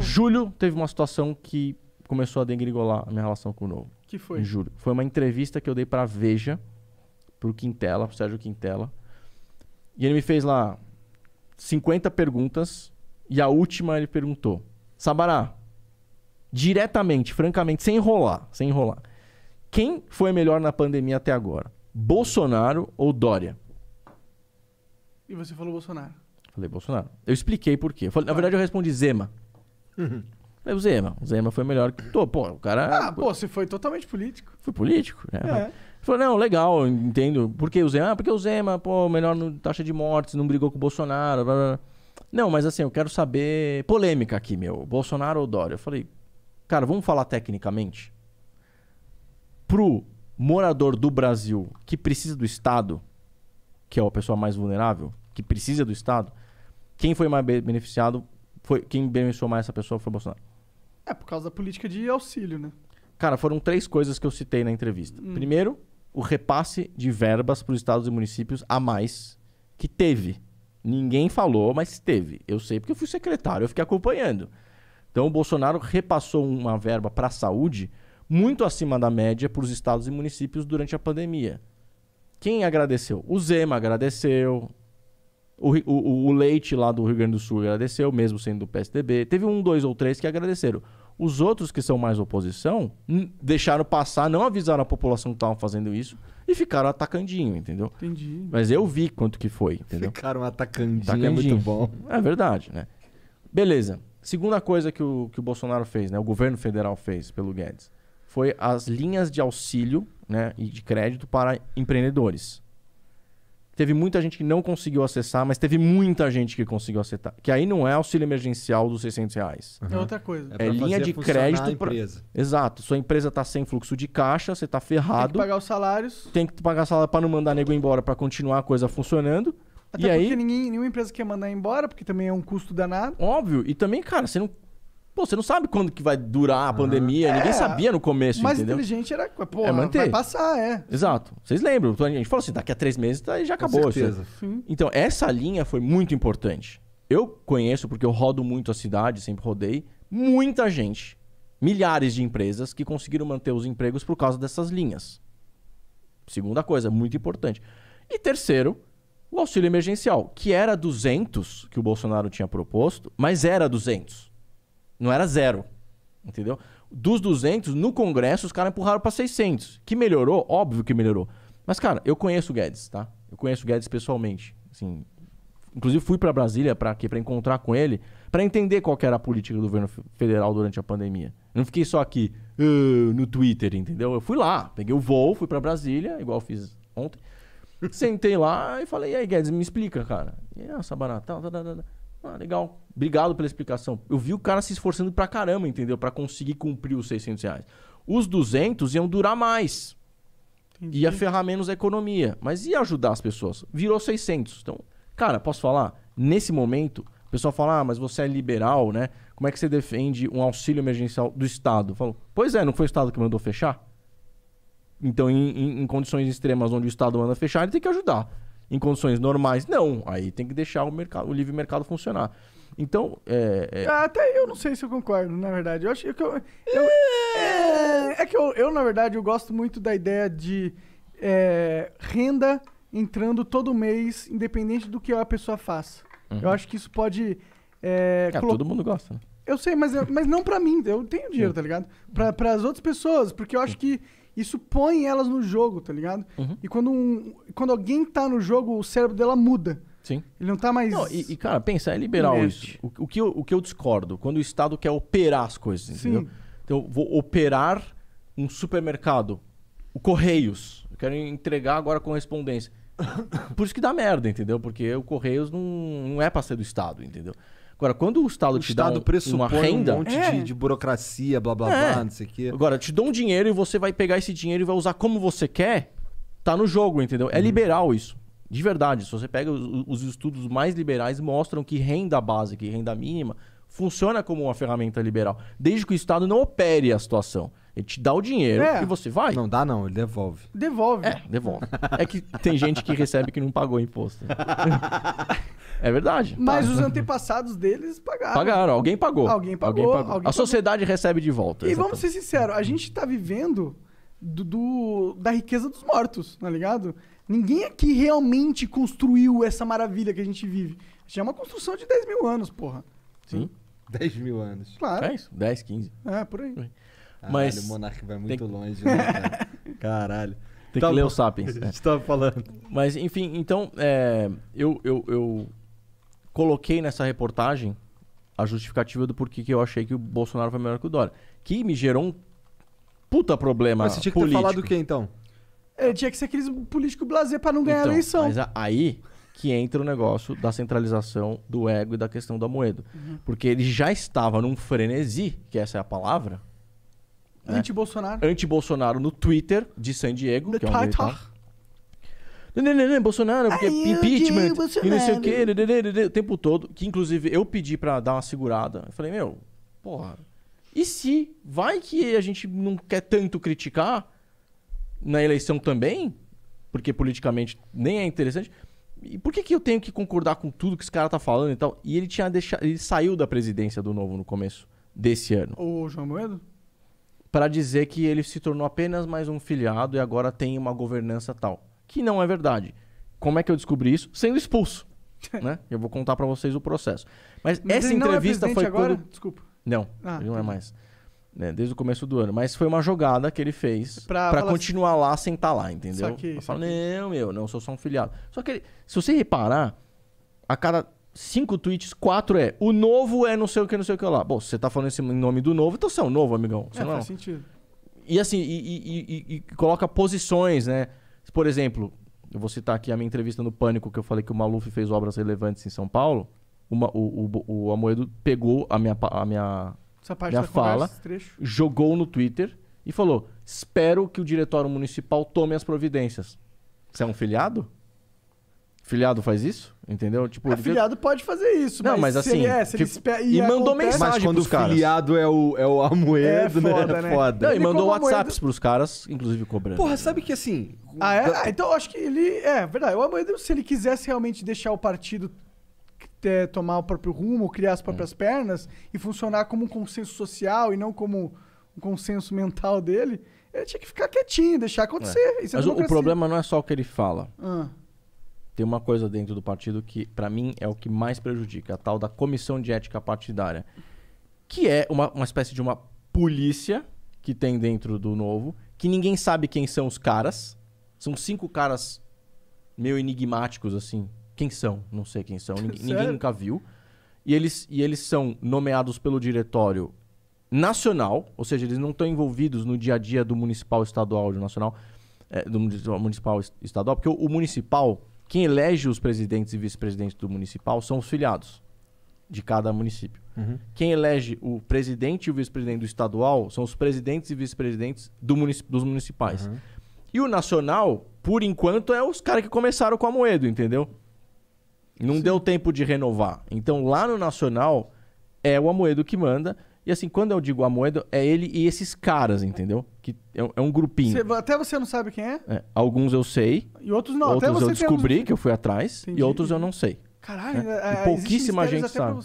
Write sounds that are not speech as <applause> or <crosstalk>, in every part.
Julho teve uma situação que começou a dengrigolar a minha relação com o Novo. Que foi? Em julho. Foi uma entrevista que eu dei pra Veja, pro Quintela, pro Sérgio Quintela. E ele me fez lá 50 perguntas. E a última ele perguntou: Sabará, diretamente, francamente, sem enrolar, sem enrolar. Quem foi melhor na pandemia até agora? Bolsonaro ou Dória? E você falou Bolsonaro. Falei Bolsonaro. Eu expliquei por quê. falei, na verdade, eu respondi Zema. Uhum. Aí o Zema. O Zema foi melhor que. Tô, pô, o cara. Ah, pô, você foi totalmente político. Foi político, né? É. é. não, legal, entendo. Por que o Zema? Ah, porque o Zema, pô, melhor no taxa de mortes, não brigou com o Bolsonaro, blá, blá. Não, mas assim, eu quero saber. Polêmica aqui, meu. Bolsonaro ou Dória? Eu falei, cara, vamos falar tecnicamente? Pro morador do Brasil que precisa do Estado, que é a pessoa mais vulnerável, que precisa do Estado, quem foi mais beneficiado foi, quem beneficiou mais essa pessoa foi o Bolsonaro. É, por causa da política de auxílio, né? Cara, foram três coisas que eu citei na entrevista. Hum. Primeiro, o repasse de verbas para os estados e municípios a mais que teve. Ninguém falou, mas teve. Eu sei porque eu fui secretário, eu fiquei acompanhando. Então o Bolsonaro repassou uma verba para a saúde muito acima da média para os estados e municípios durante a pandemia. Quem agradeceu? O Zema agradeceu, o, o, o, Leite lá do Rio Grande do Sul agradeceu, mesmo sendo do PSDB. Teve um, dois ou três que agradeceram. Os outros que são mais oposição deixaram passar, não avisaram a população que estavam fazendo isso e ficaram atacandinho, entendeu? Entendi. Mas eu vi quanto que foi, entendeu? Ficaram atacandinho, atacandinho. é muito bom. <laughs> É verdade, né? Beleza. Segunda coisa que o, que o Bolsonaro fez, né? O governo federal fez pelo Guedes. Foi as linhas de auxílio né, e de crédito para empreendedores. Teve muita gente que não conseguiu acessar, mas teve muita gente que conseguiu acessar. Que aí não é auxílio emergencial dos 600 reais. Uhum. É outra coisa. É, é linha de crédito. da Empresa. Exato. Sua empresa está sem fluxo de caixa, você está ferrado. Tem que pagar os salários. Tem que pagar salário para não mandar nego embora, para continuar a coisa funcionando. Até e porque aí... ninguém, nenhuma empresa quer mandar embora, porque também é um custo danado. Óbvio. E também, cara, você não Pô, você não sabe quando que vai durar a ah, pandemia. É. Ninguém sabia no começo, mas entendeu? Mais inteligente era, pô, é manter. vai passar, é. Exato. Vocês lembram? A gente falou assim, daqui a três meses tá, já acabou. Com certeza. Então, essa linha foi muito importante. Eu conheço, porque eu rodo muito a cidade, sempre rodei, muita gente, milhares de empresas que conseguiram manter os empregos por causa dessas linhas. Segunda coisa, muito importante. E terceiro, o auxílio emergencial, que era 200, que o Bolsonaro tinha proposto, mas era 200. Não era zero. Entendeu? Dos 200, no Congresso, os caras empurraram para 600. Que melhorou? Óbvio que melhorou. Mas, cara, eu conheço o Guedes, tá? Eu conheço o Guedes pessoalmente. Assim, inclusive, fui para Brasília para quê? Para encontrar com ele, para entender qual era a política do governo federal durante a pandemia. Eu não fiquei só aqui uh, no Twitter, entendeu? Eu fui lá, peguei o voo, fui para Brasília, igual fiz ontem. Sentei lá e falei, e aí, Guedes, me explica, cara. E, aí, ah, Sabará, tal, tal, tal, tal. Ah, legal. Obrigado pela explicação. Eu vi o cara se esforçando pra caramba, entendeu? Para conseguir cumprir os 600 reais. Os 200 iam durar mais. Entendi. Ia ferrar menos a economia. Mas ia ajudar as pessoas. Virou 600. Então, cara, posso falar? Nesse momento, o pessoal fala, ah, mas você é liberal, né? Como é que você defende um auxílio emergencial do Estado? Falou, pois é, não foi o Estado que mandou fechar? Então, em, em, em condições extremas onde o Estado manda fechar, ele tem que ajudar em condições normais. Não, aí tem que deixar o, mercado, o livre mercado funcionar. Então, é, é... Ah, até eu não sei se eu concordo, na verdade. Eu acho que eu. eu é... é... que eu, eu, na verdade, eu gosto muito da ideia de é, renda entrando todo mês, independente do que a pessoa faça. Uhum. Eu acho que isso pode. É, é, colo... todo mundo gosta, né? Eu sei, mas, eu, mas não para mim. Eu tenho dinheiro, Sim. tá ligado? Para as outras pessoas, porque eu acho que isso põe elas no jogo, tá ligado? Uhum. E quando, um, quando alguém tá no jogo, o cérebro dela muda. Sim. Ele não tá mais. Não, e, e, cara, pensa, é liberal inerte. isso. O, o, que eu, o que eu discordo? Quando o Estado quer operar as coisas, entendeu? Sim. Então, eu vou operar um supermercado, o Correios. Eu quero entregar agora correspondência. <coughs> Por isso que dá merda, entendeu? Porque o Correios não, não é pra ser do Estado, entendeu? Agora, quando o Estado o te estado dá um, pressupõe uma renda... um monte é. de, de, burocracia, blá, blá, é. blá, não sei o quê. Agora, te dou um dinheiro e você vai pegar esse dinheiro e vai usar como você quer, tá no jogo, entendeu? É uhum. liberal isso. De verdade, se você pega os, os estudos mais liberais, mostram que renda básica e renda mínima funciona como uma ferramenta liberal, desde que o Estado não opere a situação. Ele te dá o dinheiro é. e você vai. Não dá, não, ele devolve. Devolve. É, devolve. é que tem gente que recebe que não pagou imposto. <laughs> é verdade. Mas tá. os antepassados deles pagaram. Pagaram, alguém pagou. Alguém pagou. Alguém pagou. Alguém a sociedade pagou. recebe de volta. E exatamente. vamos ser sinceros, a gente tá vivendo do, do, da riqueza dos mortos, tá ligado? Ninguém aqui realmente construiu essa maravilha que a gente vive. Já é uma construção de 10 mil anos, porra. Sim. 10 mil anos. Claro. É isso, 10, 15. É, por aí. Por aí. Caralho, mas... o Monark vai muito tem... longe, né, cara? <laughs> Caralho. Tem tá que então, ler o Sapiens. A gente tava falando. Mas, enfim, então, é, eu, eu, eu coloquei nessa reportagem a justificativa do porquê que eu achei que o Bolsonaro foi melhor que o Dória. Que me gerou um puta problema Mas você tinha que ter falado o que, então? Ele é, tinha que ser aqueles político blazer pra não ganhar então, a eleição. Mas aí que entra o negócio da centralização do ego e da questão da moeda, Uhum. Porque ele já estava num frenesi, que essa é a palavra, né? Anti-Bolsonaro. Anti-Bolsonaro no Twitter de San Diego, no que é onde tá. Não, não, não, não, é Bolsonaro, porque é Ai, impeachment e não sei o quê, o tempo todo. Que inclusive eu pedi pra dar uma segurada. Eu falei, meu, porra. E se vai que a gente não quer tanto criticar na eleição também, porque politicamente nem é interessante. E por que, que eu tenho que concordar com tudo que esse cara tá falando e tal? E ele tinha deixado. Ele saiu da presidência do novo no começo desse ano. O João Moedo? para dizer que ele se tornou apenas mais um filiado e agora tem uma governança tal. Que não é verdade. Como é que eu descobri isso? Sendo expulso. <laughs> né? Eu vou contar para vocês o processo. Mas, Mas essa é entrevista é foi agora? Quando... Desculpa. Não, ah, ele não é mais. Né? Desde o começo do ano. Mas foi uma jogada que ele fez para continuar assim... lá sem estar tá lá, entendeu? Só que, eu falo, não, meu, não sou só um filiado. Só que ele, se você reparar, a cada cinco tweets, quatro é o novo é não sei o que, não sei o que lá. Bom, você tá falando em nome do novo, então você é um novo, amigão. Você é, não é faz sentido. E assim, e, e, e, e, coloca posições, né? Por exemplo, eu vou citar aqui a minha entrevista no Pânico, que eu falei que o Maluf fez obras relevantes em São Paulo. Uma, o, o, o Amoedo pegou a minha, a minha, minha fala, conversa, jogou no Twitter e falou: Espero que o diretório municipal tome as providências. Você é um filiado? Filiado faz isso? Entendeu? Tipo, é, filiado ele... pode fazer isso, não, mas, mas assim. É, espera, e, e mandou acontece... mensagem mas quando pros caras. filiado é o, é o Amoedo, é né? É foda. Não, ele e mandou WhatsApps Amoedo... pros caras, inclusive cobrando. Porra, sabe que assim. Ah, é? Ah, então eu acho que ele. É, verdade. O Amoedo, se ele quisesse realmente deixar o partido ter, é, tomar o próprio rumo, criar as próprias hum. pernas e funcionar como um consenso social e não como um consenso mental dele, ele tinha que ficar quietinho, deixar acontecer. É. é mas o, o problema não é só o que ele fala. Ah tem uma coisa dentro do partido que, para mim, é o que mais prejudica, a tal da comissão de ética partidária, que é uma, uma espécie de uma polícia que tem dentro do novo, que ninguém sabe quem são os caras. São cinco caras meio enigmáticos, assim. Quem são? Não sei quem são. Ningu <laughs> Sério? Ninguém nunca viu. E eles, e eles são nomeados pelo diretório nacional, ou seja, eles não estão envolvidos no dia a dia do municipal, estadual, do nacional, é, do municipal, estadual, porque o, o municipal quem elege os presidentes e vice-presidentes do municipal são os filiados de cada município. Uhum. Quem elege o presidente e o vice-presidente do estadual são os presidentes e vice-presidentes do munici dos municipais. Uhum. E o nacional, por enquanto, é os caras que começaram com a Moedo, entendeu? Não Sim. deu tempo de renovar. Então, lá no nacional, é o Amoedo que manda. E assim, quando eu digo a moeda, é ele e esses caras, entendeu? Que é, é um grupinho. até você não sabe quem é? é? Alguns eu sei. E outros não. Outros até você eu descobri que eu fui atrás. Entendi. E outros eu não sei. Caralho, né? pouquíssima gente sabe.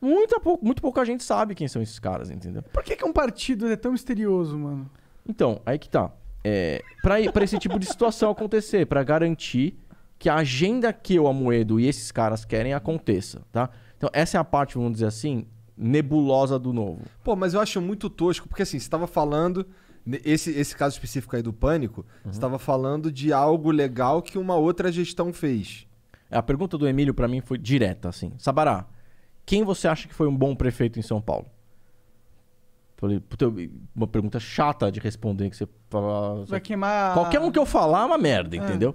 Muita, pou... muito pouca gente sabe quem são esses caras, entendeu? Por que, que um partido é tão misterioso, mano? Então, aí que tá. É, para esse tipo de situação acontecer, para garantir que a agenda que o Amoedo e esses caras querem aconteça, tá? Então, essa é a parte, vamos dizer assim, nebulosa do novo. Pô, mas eu acho muito tosco, porque assim, você estava falando. Esse, esse caso específico aí do pânico, uhum. você estava falando de algo legal que uma outra gestão fez. É, a pergunta do Emílio para mim foi direta, assim. Sabará, quem você acha que foi um bom prefeito em São Paulo? Falei, puta, uma pergunta chata de responder, que você fala. Vai queimar. Qualquer um que eu falar é uma merda, é. entendeu?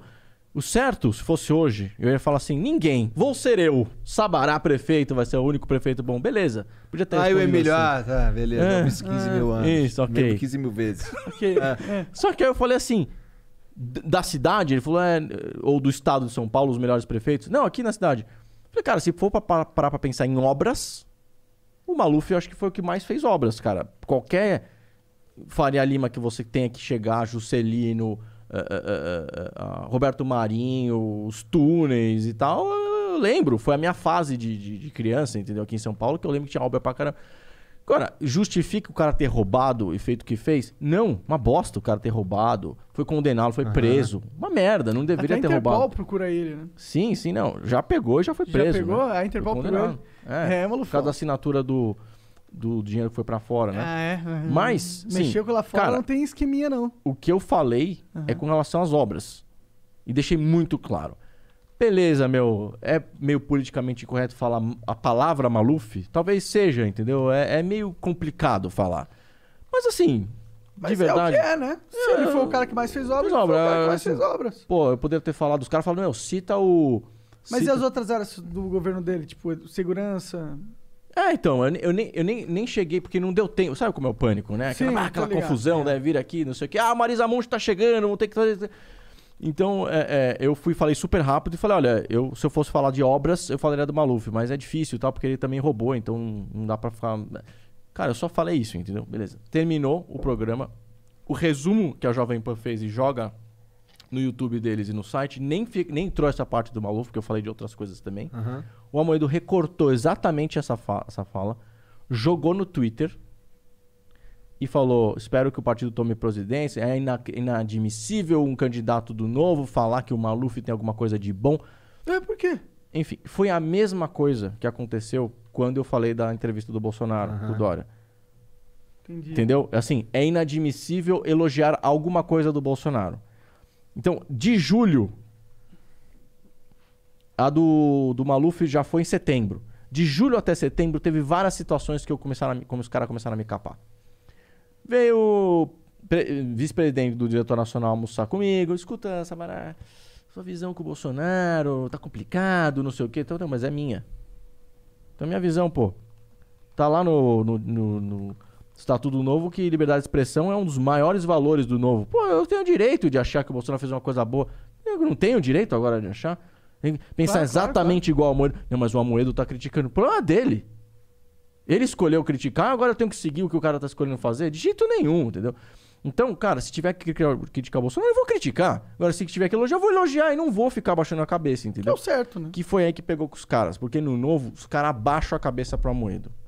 O certo, se fosse hoje, eu ia falar assim: ninguém, vou ser eu. Sabará prefeito, vai ser o único prefeito bom. Beleza. Podia ter Aí o Emílio, assim. ah, tá, beleza. É, 15 é, ah. mil anos. Isso, ok. Mesmo 15 mil vezes. <laughs> Okay. É. é. Só que aí eu falei assim: da cidade, ele falou, é, ou do estado de São Paulo, os melhores prefeitos. Não, aqui na cidade. Eu falei, cara, se for pra parar pra pensar em obras, o Maluf eu acho que foi o que mais fez obras, cara. Qualquer Faria Lima que você tenha que chegar, Juscelino eh, eh, eh, Roberto Marinho, os túneis e tal, eu lembro. Foi a minha fase de, de, de criança, entendeu? Aqui em São Paulo, que eu lembro que tinha Albert pra caramba. Agora, justifica o cara ter roubado e feito o que fez? Não, uma bosta o cara ter roubado. Foi condenado, foi uhum. preso. Uma merda, não deveria Até ter roubado. A Interpol procura ele, né? Sim, sim, não. Já pegou e já foi preso. Já pegou, né? a Interpol procura ele. É, é maluco. Por causa da assinatura do, do dinheiro que foi para fora, né? Ah, é. Mas. Uhum. Mexeu com lá fora cara, não tem esqueminha, não. O que eu falei uhum. é com relação às obras. E deixei muito claro. Beleza, meu. É meio politicamente incorreto falar a palavra Maluf? Talvez seja, entendeu? É, é meio complicado falar. Mas assim. Mas de verdade. É o que é, né? Se é, ele foi o cara que mais fez obras, obra, foi o cara que é, mais fez assim, obras. Pô, eu poderia ter falado, os caras falando, meu, cita o. Mas cita... e as outras áreas do governo dele? Tipo, segurança, é, então, eu, nem, eu nem, nem cheguei, porque não deu tempo. Sabe como é o pânico, né? Aquela, Sim, ah, aquela confusão, é. né? Vir aqui, não sei o quê. Ah, Marisa Monte tá chegando, vou ter que fazer. Então, é, é, eu fui, falei super rápido e falei: olha, eu, se eu fosse falar de obras, eu falaria do Maluf, mas é difícil tal, porque ele também roubou, então não dá pra ficar. Cara, eu só falei isso, entendeu? Beleza. Terminou o programa. O resumo que a Jovem Pan fez e joga no YouTube deles e no site, nem, nem entrou essa parte do Maluf, porque eu falei de outras coisas também. Uhum. O Amoedo recortou exatamente essa, fa essa fala, jogou no Twitter e falou: Espero que o partido tome providência. É ina inadmissível um candidato do novo falar que o Maluf tem alguma coisa de bom. É, por quê? Enfim, foi a mesma coisa que aconteceu quando eu falei da entrevista do Bolsonaro, uhum. do Dória. Entendi. Entendeu? Assim, é inadmissível elogiar alguma coisa do Bolsonaro. Então, de julho. A do, do Maluf já foi em setembro. De julho até setembro, teve várias situações que eu começaram me, como os caras começaram a me capar. Veio vice-presidente do diretor nacional almoçar comigo. Escuta, Sabará, sua visão com o Bolsonaro tá complicado, não sei o quê. Então, não, mas é minha. Então, minha visão, pô. Tá lá no, no, no, no Estatuto tá Novo que liberdade de expressão é um dos maiores valores do novo. Pô, eu tenho o direito de achar que o Bolsonaro fez uma coisa boa. Eu não tenho o direito agora de achar. Tem que pensar claro, exatamente claro, claro. igual o Amoedo. Não, mas o Amoedo tá criticando. O problema é dele. Ele escolheu criticar, agora eu tenho que seguir o que o cara tá escolhendo fazer? De jeito nenhum, entendeu? Então, cara, se tiver que criticar o Bolsonaro, eu vou criticar. Agora, se tiver que elogiar, eu vou elogiar e não vou ficar baixando a cabeça, entendeu? Deu é certo, né? Que foi aí que pegou com os caras. Porque no novo, os caras abaixam a cabeça pro Amoedo.